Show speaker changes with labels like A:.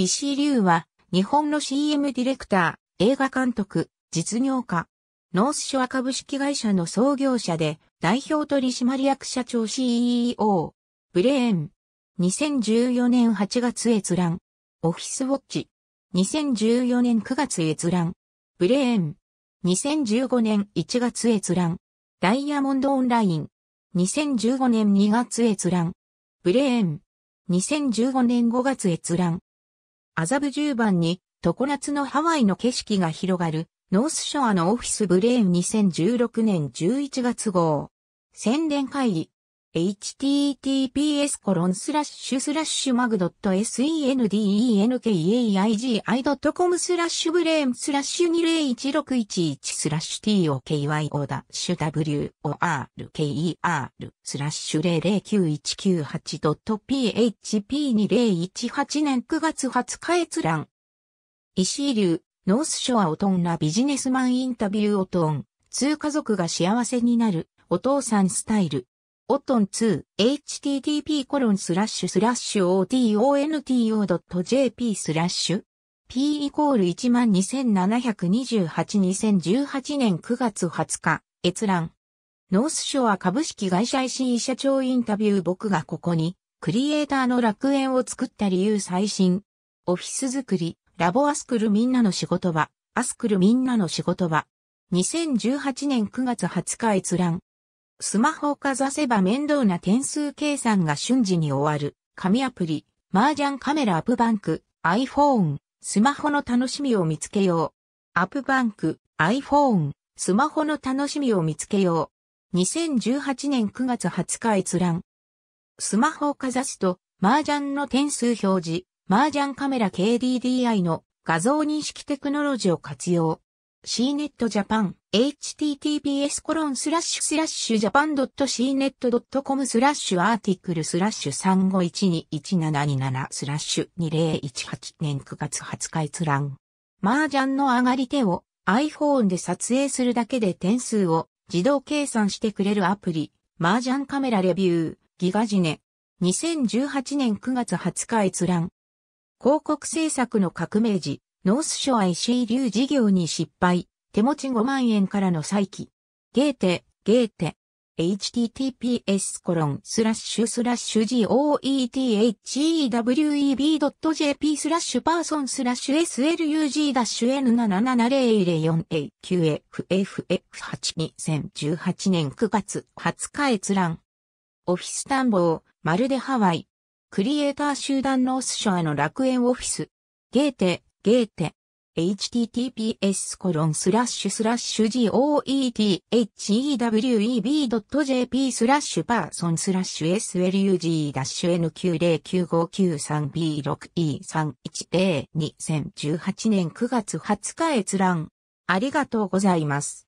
A: 石井龍は、日本の CM ディレクター、映画監督、実業家、ノースショア株式会社の創業者で、代表取締役社長 CEO、ブレーン。2014年8月閲覧。オフィスウォッチ。2014年9月閲覧。ブレーン。2015年1月閲覧。ダイヤモンドオンライン。2015年2月閲覧。ブレーン。2015年5月閲覧。麻布十番に、常夏のハワイの景色が広がる、ノースショアのオフィスブレーン2016年11月号。宣伝会議、https コロンスラッシュスラッシュマグドット s e n d e n k a i g i c o m スラッシュブレームスラッシュ201611スラッシュ tokyo ダッシュ worker スラッシュ 009198.php2018 年9月20日閲覧石井流ノースショアオトンなビジネスマンインタビューオトン通家族が幸せになるお父さんスタイルオトン 2http コロンスラッシュスラッシュ otonto.jp スラッシュ p イコール127282018年9月20日閲覧ノースショア株式会社 IC 社長インタビュー僕がここにクリエイターの楽園を作った理由最新オフィス作りラボアスクルみんなの仕事場アスクルみんなの仕事場2018年9月20日閲覧スマホをかざせば面倒な点数計算が瞬時に終わる、紙アプリ、麻雀カメラアップバンク、iPhone、スマホの楽しみを見つけよう。アップバンク、iPhone、スマホの楽しみを見つけよう。2018年9月20日閲覧。スマホをかざすと、麻雀の点数表示、麻雀カメラ KDDI の画像認識テクノロジーを活用。cnet.japan https コロンスラッシュスラッシュ japan.cnet.com スラッシュアーティクルスラッシュ35121727スラッシュ2018年9月20日閲覧。麻雀の上がり手を iPhone で撮影するだけで点数を自動計算してくれるアプリ麻雀カメラレビューギガジネ2018年9月20日閲覧。広告制作の革命時ノースショア i c 流事業に失敗、手持ち5万円からの再起。ゲーテ、ゲーテ。https コロンスラッシュスラッシュ goetheweb.jp スラッシュパーソンスラッシュ s l u g n 7 7 7 0 a a q f f 8 2 0 1 8年9月20日閲覧。オフィス探訪、まるでハワイ。クリエイター集団ノースショアの楽園オフィス。ゲーテ、ゲーテ https コロンスラッシュスラッシュ goetheweb.jp スラッシュパーソンスラッシュ s l u g n 9 0 9 5 9 3 b 6 e 3 1 a 0 2 0 1 8年9月20日閲覧。ありがとうございます。